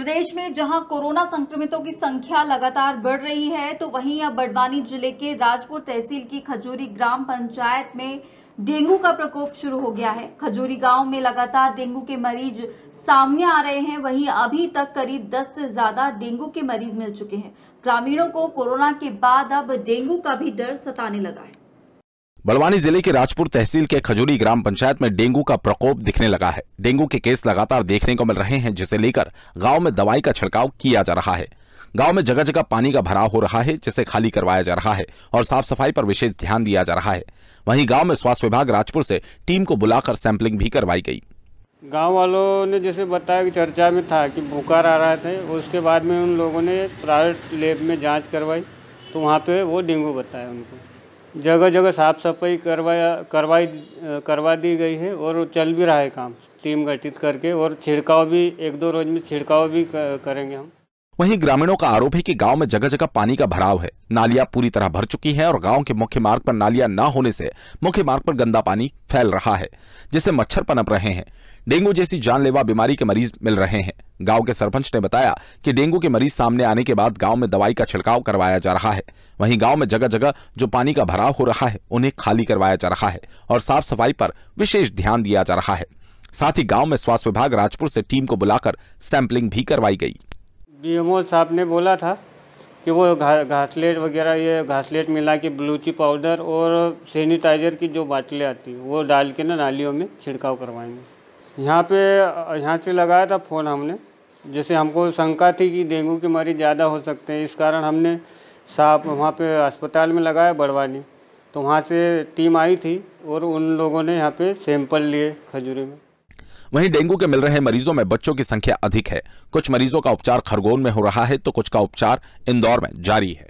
प्रदेश में जहां कोरोना संक्रमितों की संख्या लगातार बढ़ रही है तो वहीं अब बड़वानी जिले के राजपुर तहसील की खजूरी ग्राम पंचायत में डेंगू का प्रकोप शुरू हो गया है खजूरी गांव में लगातार डेंगू के मरीज सामने आ रहे हैं वहीं अभी तक करीब 10 से ज्यादा डेंगू के मरीज मिल चुके हैं ग्रामीणों को कोरोना के बाद अब डेंगू का भी डर सताने लगा है बड़वानी जिले के राजपुर तहसील के खजूरी ग्राम पंचायत में डेंगू का प्रकोप दिखने लगा है डेंगू के केस लगातार देखने को मिल रहे हैं जिसे लेकर गांव में दवाई का छिड़काव किया जा रहा है गांव में जगह जगह पानी का भराव हो रहा है जिसे खाली करवाया जा रहा है और साफ सफाई पर विशेष ध्यान दिया जा रहा है वहीं गाँव में स्वास्थ्य विभाग राजपुर से टीम को बुलाकर सैंपलिंग भी करवाई गई गांव वालों ने जैसे बताया कि चर्चा में था कि बुखार आ रहा था उसके बाद में उन लोगों ने प्राइवेट लेब में जाँच करवाई तो वहाँ पे वो डेंगू बताया उनको जगह जगह साफ सफाई करवाया करवाई करवा दी गई है और चल भी रहा है काम टीम गठित करके और छिड़काव भी एक दो रोज में छिड़काव भी करेंगे हम वहीं ग्रामीणों का आरोप है कि गांव में जगह जगह पानी का भराव है नालियां पूरी तरह भर चुकी हैं और गांव के मुख्य मार्ग पर नालियां न होने से मुख्य मार्ग पर गंदा पानी फैल रहा है जिससे मच्छर पनप रहे हैं डेंगू जैसी जानलेवा बीमारी के मरीज मिल रहे हैं गांव के सरपंच ने बताया कि डेंगू के मरीज सामने आने के बाद गांव में दवाई का छिड़काव करवाया जा रहा है वहीं गांव में जगह जगह जो पानी का भराव हो रहा है उन्हें खाली करवाया जा रहा है और साफ सफाई पर विशेष ध्यान दिया जा रहा है साथ ही गांव में स्वास्थ्य विभाग राजपुर से टीम को बुलाकर सैंपलिंग भी करवाई गई डीएमओ साहब ने बोला था कि वो घा, घासलेट वगैरह ये घासलेट मिला के ब्लूची पाउडर और सैनिटाइजर की जो बाटलें आती है वो डाल के ना नालियों में छिड़काव करवाएंगे यहाँ पे यहाँ से लगाया था फ़ोन हमने जैसे हमको शंका थी कि डेंगू के मरीज ज़्यादा हो सकते हैं इस कारण हमने साफ वहाँ पे अस्पताल में लगाया बड़वानी तो वहाँ से टीम आई थी और उन लोगों ने यहाँ पे सैंपल लिए खजूरी में वहीं डेंगू के मिल रहे मरीजों में बच्चों की संख्या अधिक है कुछ मरीजों का उपचार खरगोन में हो रहा है तो कुछ का उपचार इंदौर में जारी है